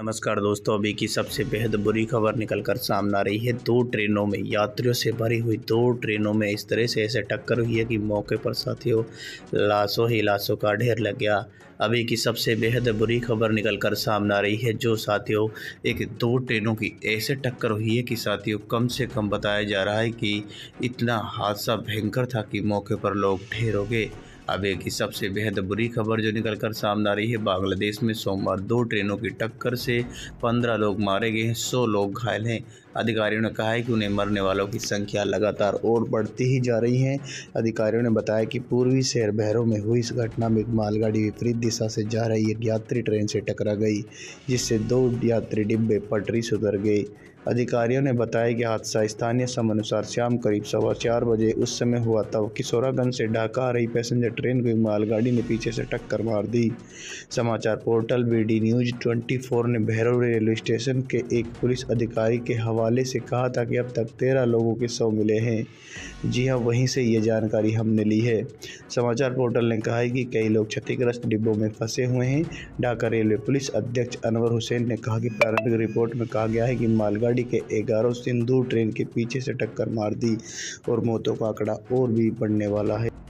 नमस्कार दोस्तों अभी की सबसे बेहद बुरी खबर निकल कर सामने आ रही है दो ट्रेनों में यात्रियों से भरी हुई दो ट्रेनों में इस तरह से ऐसे टक्कर हुई है कि मौके पर साथियों लाशों ही लाशों का ढेर लग गया अभी की सबसे बेहद बुरी खबर निकल कर सामने आ रही है जो साथियों एक दो ट्रेनों की ऐसे टक्कर हुई है कि साथियों कम से कम बताया जा रहा है कि इतना हादसा भयंकर था कि मौके पर लोग ढेर हो गए अब एक ही सबसे बेहद बुरी खबर जो निकल कर सामने आ रही है बांग्लादेश में सोमवार दो ट्रेनों की टक्कर से पंद्रह लोग मारे गए हैं सौ लोग घायल हैं अधिकारियों ने कहा है कि उन्हें मरने वालों की संख्या लगातार और बढ़ती ही जा रही है अधिकारियों ने बताया कि पूर्वी शहर भैरव में हुई इस घटना में एक मालगाड़ी विपरीत दिशा से जा रही एक यात्री ट्रेन से टकरा गई जिससे दो यात्री डिब्बे पटरी से उतर गए अधिकारियों ने बताया कि हादसा स्थानीय समय अनुसार शाम करीब सवा चार बजे उस समय हुआ तब किशोरागंज से ढाका आ रही पैसेंजर ट्रेन को मालगाड़ी ने पीछे से टक्कर मार दी समाचार पोर्टल बी न्यूज 24 ने भैरव रेलवे स्टेशन के एक पुलिस अधिकारी के हवा हवाले से कहा था कि अब तक तेरह लोगों के शव मिले हैं जी हाँ वहीं से ये जानकारी हमने ली है समाचार पोर्टल ने कहा है कि कई लोग क्षतिग्रस्त डिब्बों में फंसे हुए हैं ढाका रेलवे पुलिस अध्यक्ष अनवर हुसैन ने कहा कि प्रारंभिक रिपोर्ट में कहा गया है कि मालगाड़ी के ग्यारह सिंधु ट्रेन के पीछे से टक्कर मार दी और मौतों का आंकड़ा और भी बढ़ने वाला है